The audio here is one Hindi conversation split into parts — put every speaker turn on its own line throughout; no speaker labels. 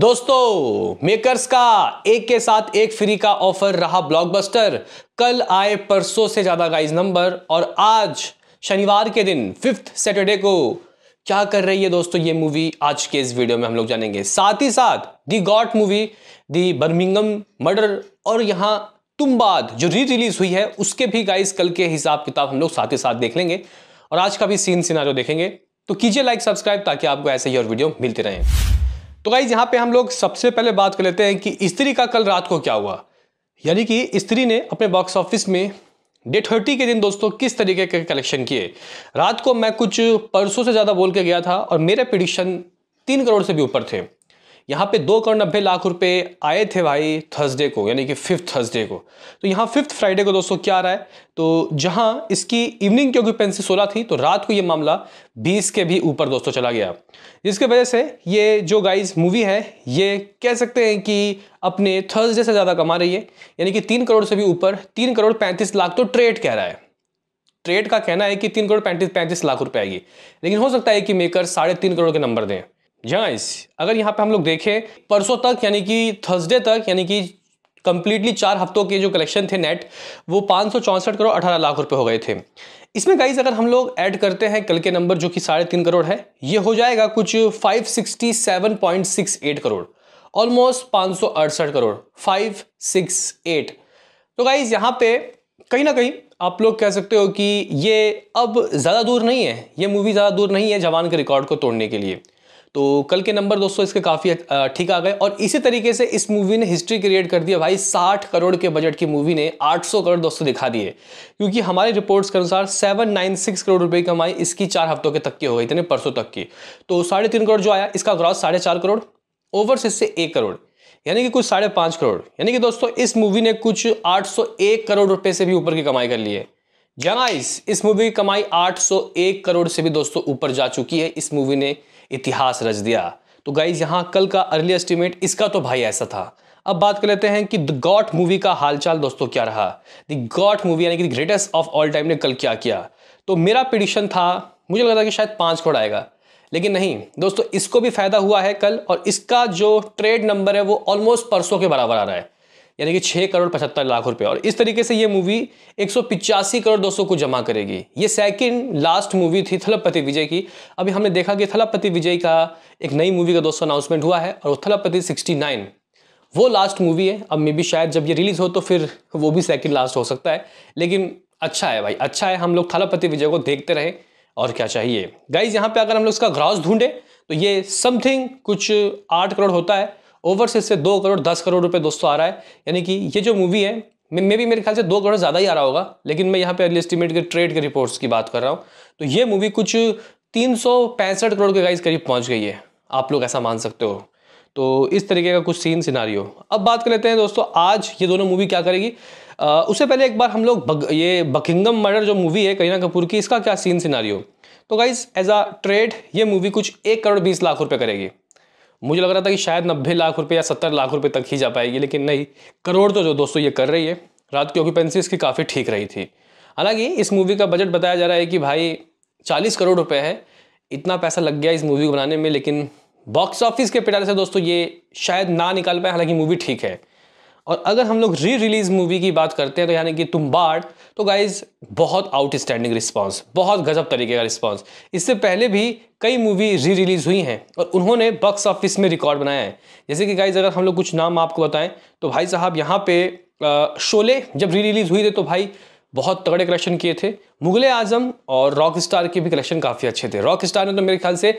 दोस्तों मेकर्स का एक के साथ एक फ्री का ऑफर रहा ब्लॉकबस्टर कल आए परसों से ज़्यादा गाइस नंबर और आज शनिवार के दिन फिफ्थ सैटरडे को क्या कर रही है दोस्तों ये मूवी आज के इस वीडियो में हम लोग जानेंगे साथ ही साथ the GOAT movie the Birmingham murder और यहाँ तुम बाद जो री रिलीज हुई है उसके भी गाइस कल के हिसाब किताब हम लोग साथ ही साथ देख लेंगे और आज का भी सीन सिनारो देखेंगे तो कीजिए लाइक सब्सक्राइब ताकि आपको ऐसे ही और वीडियो मिलते रहें तो गाइज यहाँ पे हम लोग सबसे पहले बात कर लेते हैं कि स्त्री का कल रात को क्या हुआ यानी कि स्त्री ने अपने बॉक्स ऑफिस में डे थर्टी के दिन दोस्तों किस तरीके के कलेक्शन किए रात को मैं कुछ परसों से ज़्यादा बोल के गया था और मेरे प्रिडिक्शन तीन करोड़ से भी ऊपर थे यहाँ पे दो करोड़ नब्बे लाख रुपए आए थे भाई थर्सडे को यानी कि फिफ्थ थर्सडे को तो यहाँ फिफ्थ फ्राइडे को दोस्तों क्या आ रहा है तो जहाँ इसकी इवनिंग की ऑक्यूपेंसी सोलह थी तो रात को ये मामला बीस के भी ऊपर दोस्तों चला गया जिसकी वजह से ये जो गाइज मूवी है ये कह सकते हैं कि अपने थर्सडे से ज़्यादा कमा रही है यानी कि तीन करोड़ से भी ऊपर तीन करोड़ पैंतीस लाख तो ट्रेड कह रहा है ट्रेड का कहना है कि तीन करोड़ पैंतीस पैंतीस लाख रुपए आएगी लेकिन हो सकता है कि मेकर साढ़े तीन करोड़ के नंबर दें यस अगर यहाँ पे हम लोग देखें परसों तक यानी कि थर्सडे तक यानी कि कंप्लीटली चार हफ्तों के जो कलेक्शन थे नेट वो पाँच करोड़ अठारह लाख रुपये हो गए थे इसमें गाइज अगर हम लोग ऐड करते हैं कल के नंबर जो कि साढ़े तीन करोड़ है ये हो जाएगा कुछ 567.68 करोड़ ऑलमोस्ट पाँच करोड़ 568 तो गाइज यहाँ पे कहीं ना कहीं आप लोग कह सकते हो कि ये अब ज़्यादा दूर नहीं है ये मूवी ज़्यादा दूर नहीं है जवान के रिकॉर्ड को तोड़ने के लिए तो कल के नंबर दोस्तों इसके काफ़ी ठीक आ गए और इसी तरीके से इस मूवी ने हिस्ट्री क्रिएट कर दिया भाई 60 करोड़ के बजट की मूवी ने 800 करोड़ दोस्तों दिखा दिए क्योंकि हमारे रिपोर्ट्स के अनुसार 796 करोड़ रुपए की कमाई इसकी चार हफ्तों के तक की हो गई इतने परसों तक की तो साढ़े तीन करोड़ जो आया इसका ग्रॉस साढ़े चार करोड़ ओवरसीज से एक करोड़ यानी कि कुछ साढ़े पाँच करोड़ यानी कि दोस्तों इस मूवी ने कुछ 801 करोड़ रुपए से भी ऊपर की कमाई कर ली है जनाइस इस मूवी की कमाई 801 करोड़ से भी दोस्तों ऊपर जा चुकी है इस मूवी ने इतिहास रच दिया तो गाइज यहां कल का अर्ली एस्टिमेट इसका तो भाई ऐसा था अब बात कर लेते हैं कि द गॉट मूवी का हालचाल दोस्तों क्या रहा द गॉट मूवी यानी कि ग्रेटेस्ट ऑफ ऑल टाइम ने कल क्या किया तो मेरा प्रिडिक्शन था मुझे लगा था कि शायद पांच करोड़ आएगा लेकिन नहीं दोस्तों इसको भी फायदा हुआ है कल और इसका जो ट्रेड नंबर है वो ऑलमोस्ट परसों के बराबर आ रहा है यानी कि छः करोड़ पचहत्तर लाख रुपए और इस तरीके से ये मूवी एक करोड़ सौ को जमा करेगी ये सेकंड लास्ट मूवी थी थलपति विजय की अभी हमने देखा कि थलपति विजय का एक नई मूवी का दोस्तों अनाउंसमेंट हुआ है और वो थलपति सिक्सटी वो लास्ट मूवी है अब मे भी शायद जब ये रिलीज़ हो तो फिर वो भी सेकेंड लास्ट हो सकता है लेकिन अच्छा है भाई अच्छा है हम लोग थलापति विजय को देखते रहे और क्या चाहिए गाइज यहाँ पे अगर हम लोग उसका ग्रास ढूंढे तो ये समथिंग कुछ आठ करोड़ होता है ओवरसीज से दो करोड़ दस करोड़ रुपए दोस्तों आ रहा है यानी कि ये जो मूवी है मे भी मेरे ख्याल से दो करोड़ ज़्यादा ही आ रहा होगा लेकिन मैं यहाँ पे अर्ली एस्टिमेट के ट्रेड के रिपोर्ट्स की बात कर रहा हूँ तो ये मूवी कुछ तीन करोड़ के गाइज करीब पहुँच गई है आप लोग ऐसा मान सकते हो तो इस तरीके का कुछ सीन सिनारी अब बात कर लेते हैं दोस्तों आज ये दोनों मूवी क्या करेगी उससे पहले एक बार हम लोग ये बकिंगम मर्डर जो मूवी है करीना कपूर की इसका क्या सीन सिनारी तो गाइज एज अ ट्रेड ये मूवी कुछ एक करोड़ बीस लाख रुपए करेगी मुझे लग रहा था कि शायद नब्बे लाख रुपये या सत्तर लाख रुपये तक ही जा पाएगी लेकिन नहीं करोड़ तो जो दोस्तों ये कर रही है रात की ऑक्यूपेंसी इसकी काफ़ी ठीक रही थी हालांकि इस मूवी का बजट बताया जा रहा है कि भाई चालीस करोड़ रुपये है इतना पैसा लग गया इस मूवी को बनाने में लेकिन बॉक्स ऑफिस के पिटारे से दोस्तों ये शायद ना निकाल पाए हालांकि मूवी ठीक है और अगर हम लोग री रिलीज मूवी की बात करते हैं तो यानी कि तुम बाट तो गाइज बहुत आउटस्टैंडिंग रिस्पांस बहुत गजब तरीके का रिस्पांस इससे पहले भी कई मूवी री रिलीज हुई हैं और उन्होंने बॉक्स ऑफिस में रिकॉर्ड बनाया है जैसे कि गाइज अगर हम लोग कुछ नाम आपको बताएं तो भाई साहब यहाँ पे शोले जब री रिलीज हुई थी तो भाई बहुत तगड़े कलेक्शन किए थे मुगल आजम और रॉक स्टार के भी कलेक्शन काफ़ी अच्छे थे रॉक स्टार ने तो मेरे ख्याल से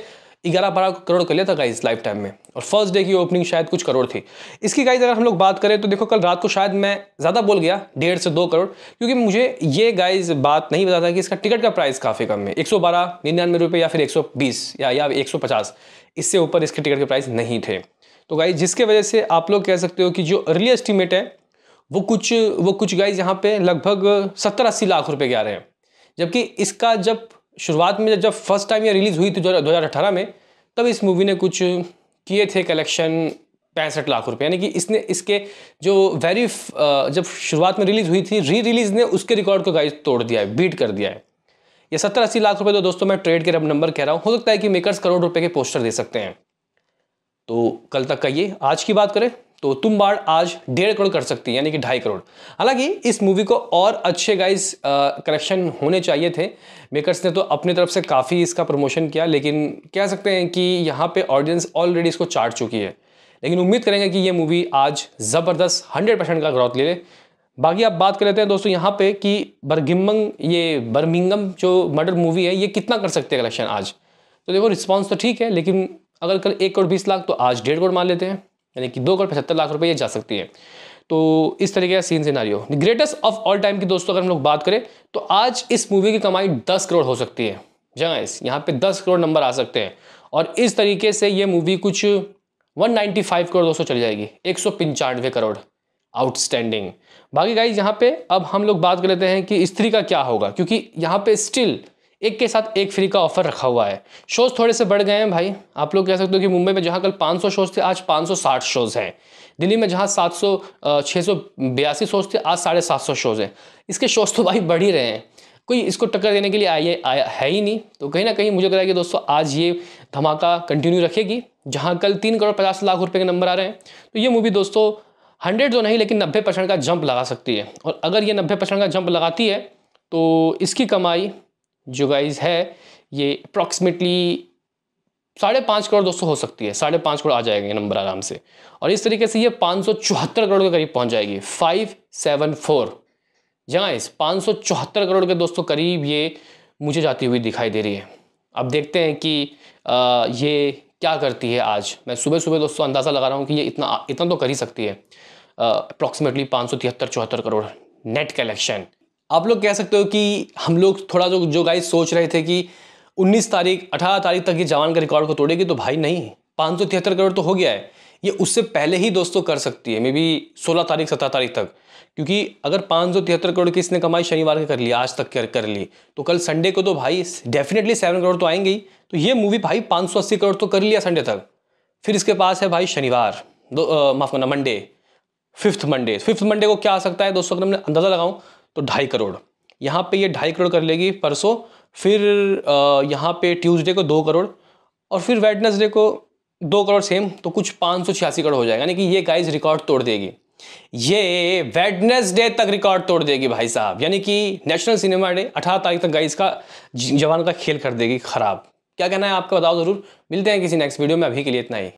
ग्यारह बारह करोड़ कर लिया था गाइज लाइफ टाइम में और फर्स्ट डे की ओपनिंग शायद कुछ करोड़ थी इसकी गाइज अगर हम लोग बात करें तो देखो कल रात को शायद मैं ज़्यादा बोल गया डेढ़ से दो करोड़ क्योंकि मुझे ये गाइज बात नहीं पता था कि इसका टिकट का प्राइस काफ़ी कम है एक सौ बारह निन्यानवे रुपये या फिर एक सौ बीस या, या एक सौ पचास इससे ऊपर इसके टिकट के प्राइस नहीं थे तो गाइज जिसके वजह से आप लोग कह सकते हो कि जो अर्ली एस्टिमेट है वो कुछ वो कुछ गाइज यहाँ पे लगभग सत्तर अस्सी लाख रुपये के आ रहे हैं जबकि इसका जब शुरुआत में जब फर्स्ट टाइम ये रिलीज़ हुई थी तो दो हज़ार में तब इस मूवी ने कुछ किए थे कलेक्शन पैंसठ लाख रुपए यानी कि इसने इसके जो वेरी जब शुरुआत में रिलीज़ हुई थी री रिलीज़ ने उसके रिकॉर्ड को गाइस तोड़ दिया है बीट कर दिया है ये सत्तर अस्सी लाख रुपए तो दोस्तों मैं ट्रेड के रब नंबर कह रहा हूँ हो सकता है कि मेकर्स करोड़ रुपए के पोस्टर दे सकते हैं तो कल तक का ये आज की बात करें तो तुम बाढ़ आज डेढ़ करोड़ कर सकती है यानी कि ढाई करोड़ हालांकि इस मूवी को और अच्छे गाइस कलेक्शन होने चाहिए थे मेकर्स ने तो अपनी तरफ से काफ़ी इसका प्रमोशन किया लेकिन कह सकते हैं कि यहाँ पे ऑडियंस ऑलरेडी इसको चाट चुकी है लेकिन उम्मीद करेंगे कि ये मूवी आज ज़बरदस्त हंड्रेड परसेंट का ग्रोथ ले ले बाकी आप बात कर लेते हैं दोस्तों यहाँ पे कि बरगिमंग ये बर्मिंगम जो मर्डर मूवी है ये कितना कर सकते हैं कलेक्शन आज तो देखो रिस्पॉन्स तो ठीक है लेकिन अगर कल एक करोड़ बीस लाख तो आज डेढ़ करोड़ मान लेते हैं यानी कि दो करोड़ पचहत्तर लाख रुपए ये जा सकती है तो इस तरीके का scene scenario greatest of all time की दोस्तों अगर हम लोग बात करें तो आज इस मूवी की कमाई दस करोड़ हो सकती है जगह हाँ इस यहाँ पे दस करोड़ नंबर आ सकते हैं और इस तरीके से ये मूवी कुछ 195 करोड़ दोस्तों चली जाएगी एक करोड़ आउटस्टैंडिंग बाकी गाइज यहाँ पे अब हम लोग बात कर लेते हैं कि स्त्री का क्या होगा क्योंकि यहाँ पे स्टिल एक के साथ एक फ्री का ऑफर रखा हुआ है शोज़ थोड़े से बढ़ गए हैं भाई आप लोग कह सकते हो कि मुंबई में जहाँ कल 500 शोज़ थे आज 560 शोज़ हैं दिल्ली में जहाँ 700 बयासी शोज़ थे आज साढ़े सात शोज़ हैं इसके शोज़ तो भाई बढ़ ही रहे हैं कोई इसको टक्कर देने के लिए आइए आया है ही नहीं तो कहीं ना कहीं मुझे लग रहा है कि दोस्तों आज ये धमाका कंटिन्यू रखेगी जहाँ कल तीन करोड़ पचास लाख रुपये के नंबर आ रहे हैं तो ये मूवी दोस्तों हंड्रेड तो नहीं लेकिन नब्बे परसेंट का जंप लगा सकती है और अगर ये नब्बे परसेंट का जंप लगाती है तो इसकी कमाई जो गाइज है ये अप्रॉक्सीमेटली साढ़े पाँच करोड़ दोस्तों हो सकती है साढ़े पाँच करोड़ आ जाएगा ये नंबर आराम से और इस तरीके से ये पाँच सौ चौहत्तर करोड़ के करीब पहुंच जाएगी फाइव सेवन फोर जहाँ इस पाँच सौ चौहत्तर करोड़ के दोस्तों करीब ये मुझे जाती हुई दिखाई दे रही है अब देखते हैं कि आ, ये क्या करती है आज मैं सुबह सुबह दोस्तों अंदाज़ा लगा रहा हूँ कि ये इतना इतना तो कर ही सकती है अप्रॉक्सीमेटली पाँच सौ तिहत्तर चौहत्तर करोड़ नेट कलेक्शन आप लोग कह सकते हो कि हम लोग थोड़ा जो जो गाइस सोच रहे थे कि 19 तारीख 18 तारीख तक ये जवान का रिकॉर्ड को तोड़ेगी तो भाई नहीं पाँच करोड़ तो हो गया है ये उससे पहले ही दोस्तों कर सकती है मे बी सोलह तारीख सत्रह तारीख तक क्योंकि अगर पाँच सौ तिहत्तर करोड़ की इसने कमाई शनिवार के कर ली आज तक कर कर ली तो कल संडे को तो भाई डेफिनेटली सेवन करोड़ तो आएंगे तो ये मूवी भाई पाँच सौ अस्सी करोड़ तो कर लिया संडे तक फिर इसके पास है भाई शनिवार दो माफ़ करना Monday fifth Monday fifth Monday को क्या आ सकता है दोस्तों अगर मैं अंदाज़ा लगाऊँ तो ढाई करोड़ यहाँ पे ये ढाई करोड़ कर लेगी परसों फिर यहाँ पे ट्यूसडे को दो करोड़ और फिर वेडनेसडे को दो करोड़ सेम तो कुछ पाँच सौ छियासी करोड़ हो जाएगा यानी कि ये गाइज रिकॉर्ड तोड़ देगी ये वेडनेसडे तक रिकॉर्ड तोड़ देगी भाई साहब यानी कि नेशनल सिनेमा डे अठारह तारीख तक गाइज का जवान का खेल कर देगी खराब क्या कहना है आपका बताओ ज़रूर मिलते हैं किसी नेक्स्ट वीडियो में अभी के लिए इतना ही